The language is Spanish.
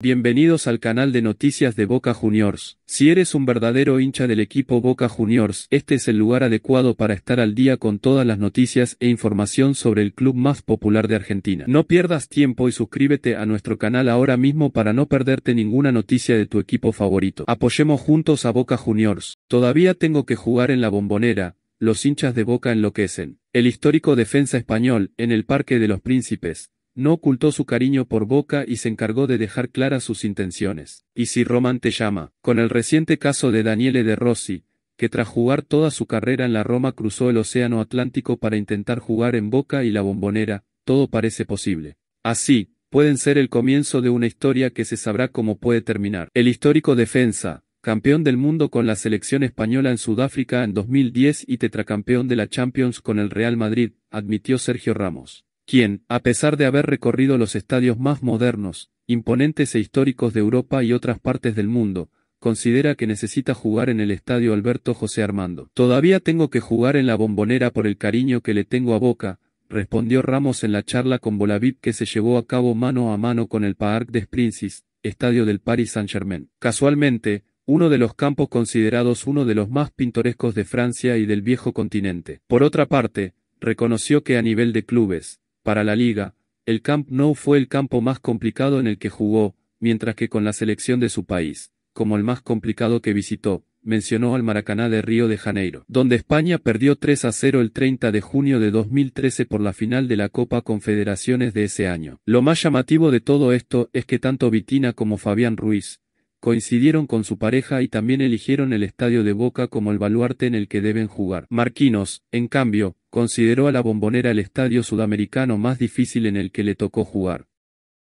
Bienvenidos al canal de noticias de Boca Juniors. Si eres un verdadero hincha del equipo Boca Juniors, este es el lugar adecuado para estar al día con todas las noticias e información sobre el club más popular de Argentina. No pierdas tiempo y suscríbete a nuestro canal ahora mismo para no perderte ninguna noticia de tu equipo favorito. Apoyemos juntos a Boca Juniors. Todavía tengo que jugar en la bombonera, los hinchas de Boca enloquecen. El histórico defensa español, en el Parque de los Príncipes, no ocultó su cariño por Boca y se encargó de dejar claras sus intenciones. Y si Roman te llama, con el reciente caso de Daniele de Rossi, que tras jugar toda su carrera en la Roma cruzó el Océano Atlántico para intentar jugar en Boca y la Bombonera, todo parece posible. Así, pueden ser el comienzo de una historia que se sabrá cómo puede terminar. El histórico defensa, campeón del mundo con la selección española en Sudáfrica en 2010 y tetracampeón de la Champions con el Real Madrid, admitió Sergio Ramos quien, a pesar de haber recorrido los estadios más modernos, imponentes e históricos de Europa y otras partes del mundo, considera que necesita jugar en el estadio Alberto José Armando. Todavía tengo que jugar en la bombonera por el cariño que le tengo a Boca, respondió Ramos en la charla con Bolavip que se llevó a cabo mano a mano con el Parc des Princes, estadio del Paris Saint-Germain. Casualmente, uno de los campos considerados uno de los más pintorescos de Francia y del viejo continente. Por otra parte, reconoció que a nivel de clubes, para la liga, el Camp Nou fue el campo más complicado en el que jugó, mientras que con la selección de su país, como el más complicado que visitó, mencionó al Maracaná de Río de Janeiro, donde España perdió 3 a 0 el 30 de junio de 2013 por la final de la Copa Confederaciones de ese año. Lo más llamativo de todo esto es que tanto Vitina como Fabián Ruiz, coincidieron con su pareja y también eligieron el estadio de Boca como el baluarte en el que deben jugar. Marquinos, en cambio, consideró a la bombonera el estadio sudamericano más difícil en el que le tocó jugar.